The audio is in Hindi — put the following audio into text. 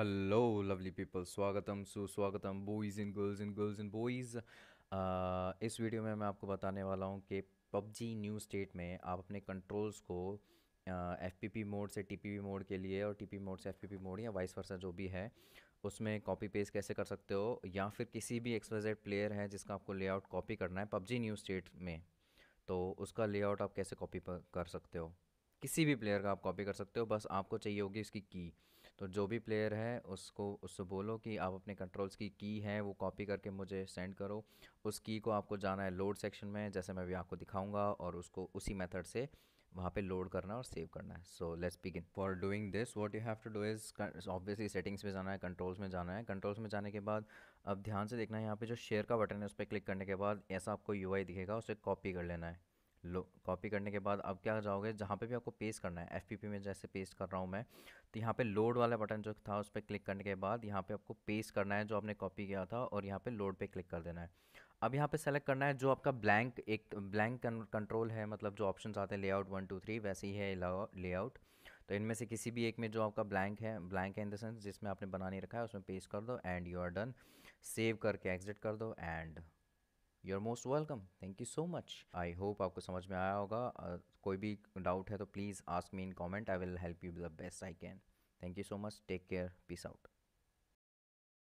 हेलो लवली पीपल स्वागतम सुस्वागतम boys and girls and girls and boys इस वीडियो में मैं आपको बताने वाला हूँ कि पबजी न्यू स्टेट में आप अपने कंट्रोल्स को एफ पी पी मोड से टी पी पी मोड के लिए और टी पी मोड से एफ पी पी मोड या वाइस वर्सा जो भी है उसमें कॉपी पेस्ट कैसे कर सकते हो या फिर किसी भी एक्सवाइजेड प्लेयर है जिसका आपको लेआउट कॉपी करना है पबजी न्यू स्टेट में तो उसका लेआउट आप कैसे कॉपी कर सकते हो किसी भी प्लेयर का आप कॉपी कर सकते हो बस आपको चाहिए होगी इसकी की तो जो भी प्लेयर है उसको उससे बोलो कि आप अपने कंट्रोल्स की की है वो कॉपी करके मुझे सेंड करो उस की को आपको जाना है लोड सेक्शन में जैसे मैं भी आपको दिखाऊंगा और उसको उसी मेथड से वहाँ पे लोड करना और सेव करना है so let's begin for doing this what you have to do is obviously settings में जाना है कंट्रोल्स में जाना है कंट्रोल्स में जाने के बाद अब ध्यान से देखना है यहाँ पे जो शेयर का बटन है उस पर क्लिक करने के बाद ऐसा आपको यूआई दिखेगा उसे कॉपी कर लेना है लो कॉपी करने के बाद अब क्या जाओगे जहाँ पे भी आपको पेस्ट करना है एफ में जैसे पेस्ट कर रहा हूँ मैं तो यहाँ पे लोड वाला बटन जो था उस पर क्लिक करने के बाद यहाँ पे आपको पेस्ट करना है जो आपने कॉपी किया था और यहाँ पे लोड पे क्लिक कर देना है अब यहाँ पे सेलेक्ट करना है जो आपका ब्लैंक एक ब्लैंक कंट्रोल है मतलब जो ऑप्शन आते हैं लेआउट वन टू थ्री वैसे ही है लेआउट तो इनमें से किसी भी एक में जो आपका ब्लैंक है ब्लैंक है इन द सेंस जिसमें आपने बना नहीं रखा है उसमें पेस्ट कर दो and you are done save करके एग्जिट कर दो and you are most welcome thank you so much I hope आपको समझ में आया होगा uh, कोई भी डाउट है तो please ask me in comment I will help you the best I can thank you so much take care peace out